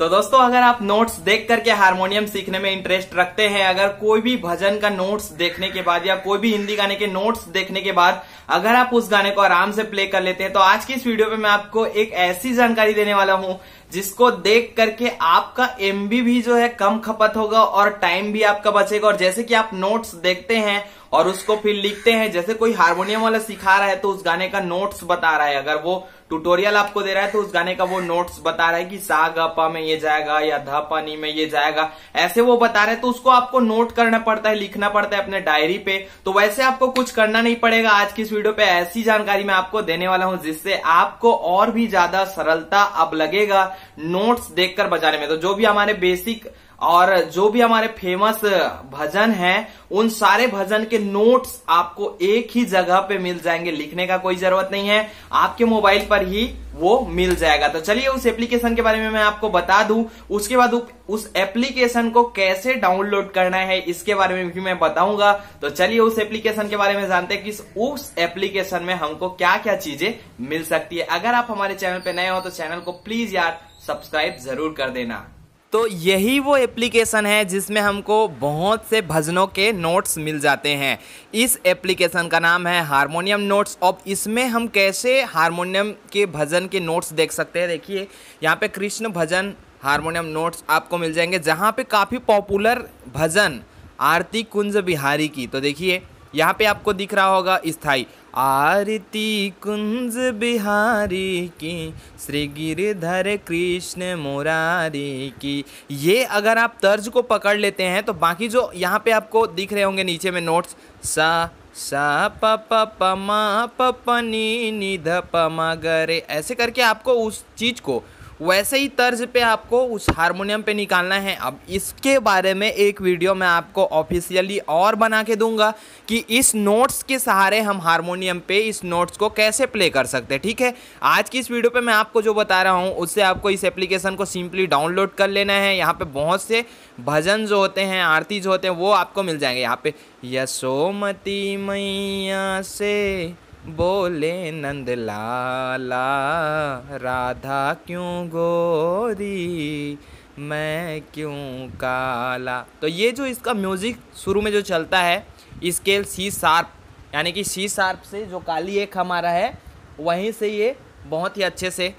तो दोस्तों अगर आप नोट्स देख करके हारमोनियम सीखने में इंटरेस्ट रखते हैं अगर कोई भी भजन का नोट्स देखने के बाद या कोई भी हिंदी गाने के नोट्स देखने के बाद अगर आप उस गाने को आराम से प्ले कर लेते हैं तो आज की इस वीडियो में मैं आपको एक ऐसी जानकारी देने वाला हूं जिसको देख करके आपका एमबी भी जो है कम खपत होगा और टाइम भी आपका बचेगा और जैसे कि आप नोट्स देखते हैं और उसको फिर लिखते हैं जैसे कोई हारमोनियम वाला सिखा रहा है तो उस गाने का नोट्स बता रहा है अगर वो ट्यूटोरियल आपको दे रहा है तो उस गाने का वो नोट्स बता रहा है कि सा प में ये जाएगा या प नी में ये जाएगा ऐसे वो बता रहे हैं तो उसको आपको नोट करना पड़ता है लिखना पड़ता है अपने डायरी पे तो वैसे आपको कुछ करना नहीं पड़ेगा आज की इस वीडियो पे ऐसी जानकारी मैं आपको देने वाला हूं जिससे आपको और भी ज्यादा सरलता अब लगेगा नोट्स देखकर बजाने में तो जो भी हमारे बेसिक और जो भी हमारे फेमस भजन हैं उन सारे भजन के नोट्स आपको एक ही जगह पे मिल जाएंगे लिखने का कोई जरूरत नहीं है आपके मोबाइल पर ही वो मिल जाएगा तो चलिए उस एप्लीकेशन के बारे में मैं आपको बता दूं उसके बाद उस एप्लीकेशन को कैसे डाउनलोड करना है इसके बारे में भी मैं बताऊंगा तो चलिए उस एप्लीकेशन के बारे में जानते हैं कि उस एप्लीकेशन में हमको क्या क्या चीजें मिल सकती है अगर आप हमारे चैनल पर नए हो तो चैनल को प्लीज यार सब्सक्राइब जरूर कर देना तो यही वो एप्लीकेशन है जिसमें हमको बहुत से भजनों के नोट्स मिल जाते हैं इस एप्लीकेशन का नाम है हारमोनियम नोट्स और इसमें हम कैसे हारमोनियम के भजन के नोट्स देख सकते हैं देखिए यहाँ पे कृष्ण भजन हारमोनियम नोट्स आपको मिल जाएंगे जहाँ पे काफ़ी पॉपुलर भजन आरती कुंज बिहारी की तो देखिए यहाँ पे आपको दिख रहा होगा स्थाई आरती कुंज बिहारी की श्री गिरिधर कृष्ण मुरारी की ये अगर आप तर्ज को पकड़ लेते हैं तो बाकी जो यहाँ पे आपको दिख रहे होंगे नीचे में नोट्स सा सा प प प म प प नी नी ध प म ग रे ऐसे करके आपको उस चीज़ को वैसे ही तर्ज पे आपको उस हारमोनियम पे निकालना है अब इसके बारे में एक वीडियो मैं आपको ऑफिशियली और बना के दूंगा कि इस नोट्स के सहारे हम हारमोनियम पे इस नोट्स को कैसे प्ले कर सकते हैं ठीक है आज की इस वीडियो पे मैं आपको जो बता रहा हूँ उससे आपको इस एप्लीकेशन को सिंपली डाउनलोड कर लेना है यहाँ पर बहुत से भजन जो होते हैं आरती जो होते हैं वो आपको मिल जाएंगे यहाँ पे यशोमती मैया से बोले नंद लाला राधा क्यों गोरी मैं क्यों काला तो ये जो इसका म्यूज़िक शुरू में जो चलता है स्केल सी शार्प यानी कि सी शार्प से जो काली एक हमारा है वहीं से ये बहुत ही अच्छे से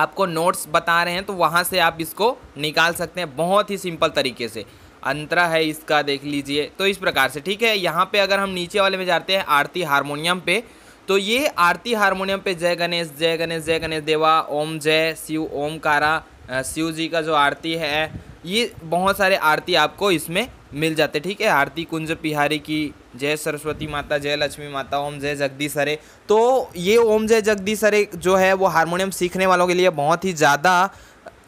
आपको नोट्स बता रहे हैं तो वहाँ से आप इसको निकाल सकते हैं बहुत ही सिंपल तरीके से अंतरा है इसका देख लीजिए तो इस प्रकार से ठीक है यहाँ पे अगर हम नीचे वाले में जाते हैं आरती हारमोनियम पे तो ये आरती हारमोनियम पे जय गणेश जय गणेश जय गणेश देवा ओम जय शिव ओम कारा शिव जी का जो आरती है ये बहुत सारे आरती आपको इसमें मिल जाते ठीक है आरती कुंज पिहारी की जय सरस्वती माता जय लक्ष्मी माता ओम जय जगदीश हरे तो ये ओम जय जगदीश हरे जो है वो हारमोनियम सीखने वालों के लिए बहुत ही ज़्यादा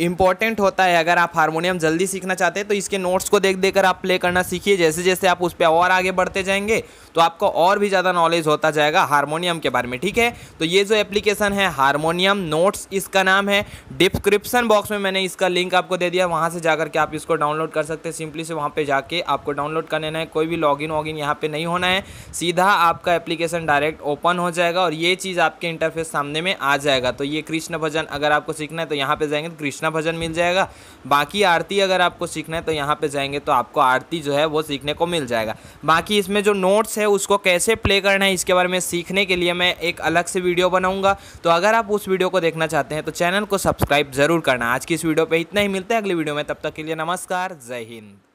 इंपॉर्टेंट होता है अगर आप हारमोनियम जल्दी सीखना चाहते हैं तो इसके नोट्स को देख देख कर आप प्ले करना सीखिए जैसे जैसे आप उस पर और आगे बढ़ते जाएंगे तो आपको और भी ज़्यादा नॉलेज होता जाएगा हारमोनियम के बारे में ठीक है तो ये जो एप्लीकेशन है हारमोनियम नोट्स इसका नाम है डिस्क्रिप्सन बॉक्स में मैंने इसका लिंक आपको दे दिया वहाँ से जाकर के आप इसको डाउनलोड कर सकते हैं सिंपली से वहाँ पर जाके आपको डाउनलोड कर लेना है कोई भी लॉगिन वॉगिन यहाँ पर नहीं होना है सीधा आपका एप्लीकेशन डायरेक्ट ओपन हो जाएगा और ये चीज़ आपके इंटरफेस सामने में आ जाएगा तो ये कृष्ण भजन अगर आपको सीखना है तो यहाँ पर जाएंगे तो कृष्ण कृष्णा भजन मिल जाएगा बाकी आरती अगर आपको सीखना है तो यहाँ पे जाएंगे तो आपको आरती जो है वो सीखने को मिल जाएगा बाकी इसमें जो नोट्स है उसको कैसे प्ले करना है इसके बारे में सीखने के लिए मैं एक अलग से वीडियो बनाऊँगा तो अगर आप उस वीडियो को देखना चाहते हैं तो चैनल को सब्सक्राइब ज़रूर करना आज की इस वीडियो पर इतना ही मिलता है अगली वीडियो में तब तक के लिए नमस्कार जय हिंद